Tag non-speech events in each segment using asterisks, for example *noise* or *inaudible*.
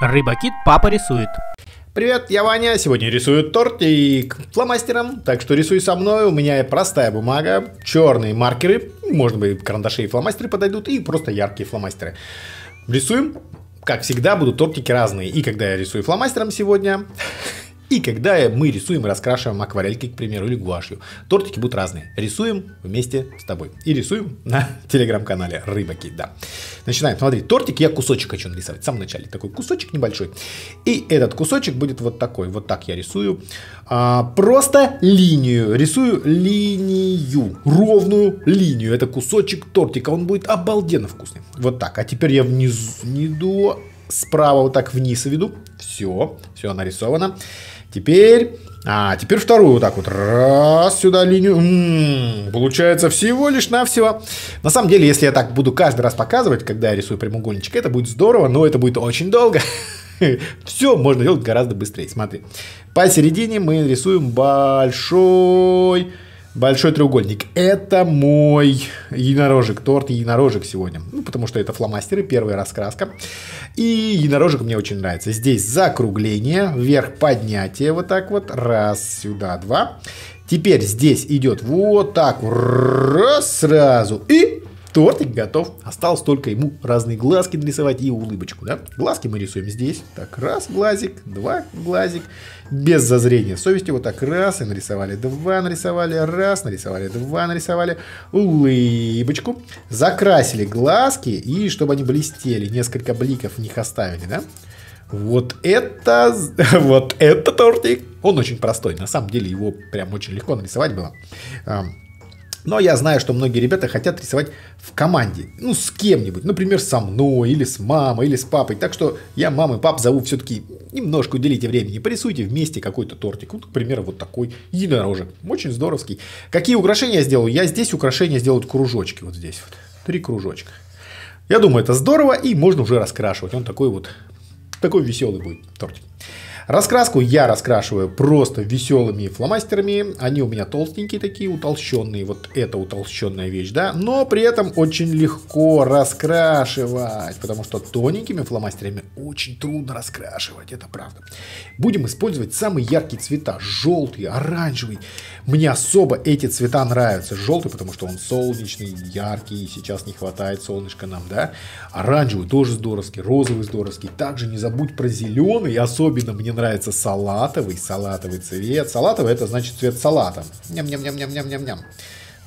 Рыбакит папа рисует. Привет, я Ваня. Сегодня рисую торт и фломастером. Так что рисуй со мной. У меня простая бумага, черные маркеры. Может быть, карандаши и фломастеры подойдут. И просто яркие фломастеры. Рисуем. Как всегда, будут тортики разные. И когда я рисую фломастером сегодня, *laughs* И когда мы рисуем, раскрашиваем акварелькой, к примеру, или гуашью, тортики будут разные. Рисуем вместе с тобой. И рисуем на *laughs* телеграм-канале Рыбаки, да. Начинаем. Смотри, тортик я кусочек хочу нарисовать в самом начале. Такой кусочек небольшой. И этот кусочек будет вот такой. Вот так я рисую. А, просто линию. Рисую линию. Ровную линию. Это кусочек тортика. Он будет обалденно вкусный. Вот так. А теперь я внизу... Не до справа вот так вниз веду. Все, все нарисовано. Теперь... А, теперь вторую вот так вот. Раз сюда линию. М м-м, -м, получается всего лишь навсего. На самом деле, если я так буду каждый раз показывать, когда я рисую прямоугольничек, это будет здорово, но это будет очень долго. *laughs* Все можно делать гораздо быстрее. Смотри. Посередине мы рисуем большой Большой треугольник. Это мой единорожек, торт единорожек сегодня. Ну, потому что это фломастеры, первая раскраска. И единорожек мне очень нравится. Здесь закругление, вверх поднятие вот так вот. Раз, сюда, два. Теперь здесь идет вот так. Раз, сразу. И Тортик готов. Осталось только ему разные глазки нарисовать и улыбочку, да? Глазки мы рисуем здесь. Так, раз глазик, два глазик. Без зазрения совести вот так раз и нарисовали, два нарисовали, раз нарисовали, два нарисовали. Улыбочку. Закрасили глазки и чтобы они блестели, несколько бликов в них оставили, да? Вот это, *laughs* вот это тортик. Он очень простой, на самом деле его прям очень легко нарисовать было. Но я знаю, что многие ребята хотят рисовать в команде. Ну, с кем-нибудь. Например, со мной, или с мамой, или с папой. Так что я мам и пап зову все-таки немножко уделите времени. Порисуйте вместе какой-то тортик. Вот, к примеру, вот такой единорожек. Очень здоровский. Какие украшения я сделал? Я здесь украшения сделаю кружочки. Вот здесь вот. Три кружочка. Я думаю, это здорово, и можно уже раскрашивать. Он такой вот, такой веселый будет тортик. Раскраску я раскрашиваю просто веселыми фломастерами. Они у меня толстенькие такие, утолщенные. Вот это утолщенная вещь, да. Но при этом очень легко раскрашивать, потому что тоненькими фломастерами очень трудно раскрашивать, это правда. Будем использовать самые яркие цвета. Желтый, оранжевый. Мне особо эти цвета нравятся. Желтый, потому что он солнечный, яркий. Сейчас не хватает солнышка нам, да. Оранжевый тоже здоровский. Розовый здоровский. Также не забудь про зеленый. Особенно мне нравится нравится салатовый, салатовый цвет. Салатовый это значит цвет салата. Ням-ням-ням-ням-ням-ням-ням.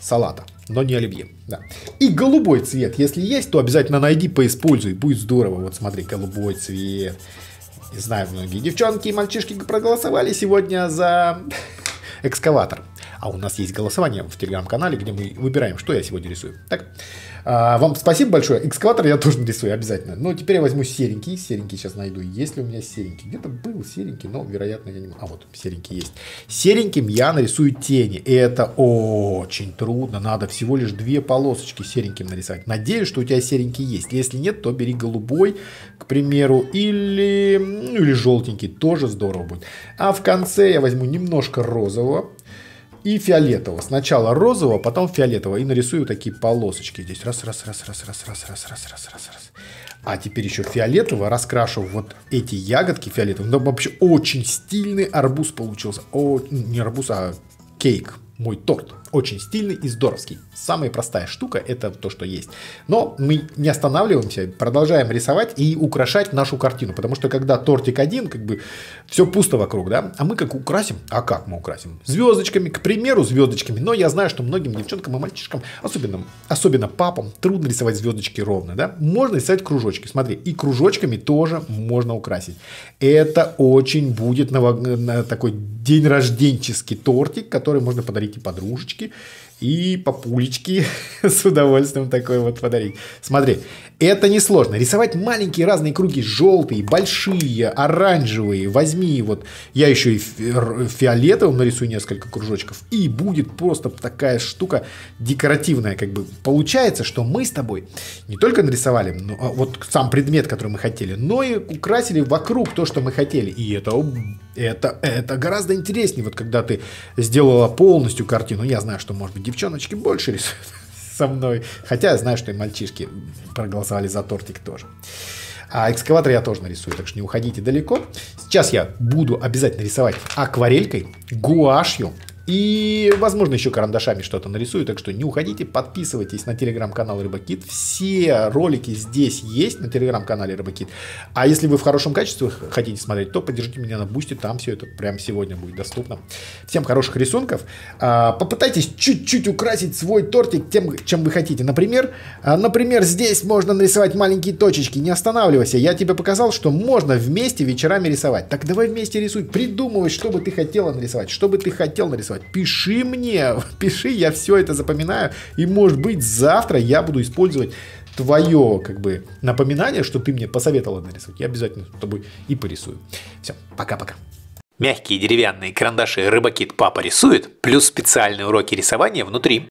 Салата, но не оливье. Да. И голубой цвет, если есть, то обязательно найди, поиспользуй, будет здорово. Вот смотри, голубой цвет. не знаю, многие девчонки и мальчишки проголосовали сегодня за *laughs* экскаватор. А у нас есть голосование в телеграм-канале, где мы выбираем, что я сегодня рисую. Так, а, вам спасибо большое. Экскаватор я тоже нарисую обязательно. Но теперь я возьму серенький. Серенький сейчас найду. Есть ли у меня серенький? Где-то был серенький, но, вероятно, я не могу. А вот, серенький есть. Сереньким я нарисую тени. И это очень трудно. Надо всего лишь две полосочки сереньким нарисовать. Надеюсь, что у тебя серенький есть. Если нет, то бери голубой, к примеру, или, ну, или желтенький. Тоже здорово будет. А в конце я возьму немножко розового и фиолетового. Сначала розового, потом фиолетового. И нарисую такие полосочки здесь. Раз, раз, раз, раз, раз, раз, раз, раз, раз, раз, раз. А теперь еще фиолетового раскрашу вот эти ягодки фиолетовым. Но вообще очень стильный арбуз получился. О, не арбуз, а кейк. Мой торт. Очень стильный и здоровский. Самая простая штука это то, что есть. Но мы не останавливаемся, продолжаем рисовать и украшать нашу картину. Потому что когда тортик один, как бы все пусто вокруг, да? А мы как украсим? А как мы украсим? Звездочками, к примеру, звездочками. Но я знаю, что многим девчонкам и мальчишкам, особенно, особенно папам, трудно рисовать звездочки ровно, да? Можно рисовать кружочки. Смотри, и кружочками тоже можно украсить. Это очень будет ново... Э, такой день рожденческий тортик, который можно подарить и подружечке, папулечки и папулечки *laughs* с удовольствием такой вот подарить. Смотри, это несложно. Рисовать маленькие разные круги, желтые, большие, оранжевые. Возьми вот, я еще и фиолетовым нарисую несколько кружочков, и будет просто такая штука декоративная, как бы. Получается, что мы с тобой не только нарисовали ну, вот сам предмет, который мы хотели, но и украсили вокруг то, что мы хотели. И это это, это гораздо интереснее, вот когда ты сделала полностью картину. Я знаю, что, может быть, девчоночки больше рисуют *laughs* со мной. Хотя я знаю, что и мальчишки проголосовали за тортик тоже. А экскаватор я тоже нарисую, так что не уходите далеко. Сейчас я буду обязательно рисовать акварелькой, гуашью, и, возможно, еще карандашами что-то нарисую, так что не уходите, подписывайтесь на телеграм-канал Рыбакит. Все ролики здесь есть на телеграм-канале Рыбакит. А если вы в хорошем качестве хотите смотреть, то поддержите меня на бусте, там все это прямо сегодня будет доступно. Всем хороших рисунков. А, попытайтесь чуть-чуть украсить свой тортик тем, чем вы хотите. Например, а, например, здесь можно нарисовать маленькие точечки. Не останавливайся, я тебе показал, что можно вместе вечерами рисовать. Так давай вместе рисуй, придумывай, что бы ты хотела нарисовать, что бы ты хотел нарисовать записывать. Пиши мне, *laughs* пиши, я все это запоминаю. И может быть завтра я буду использовать твое как бы напоминание, что ты мне посоветовала нарисовать. Я обязательно с тобой и порисую. Все, пока-пока. Мягкие деревянные карандаши рыбакит папа рисует, плюс специальные уроки рисования внутри.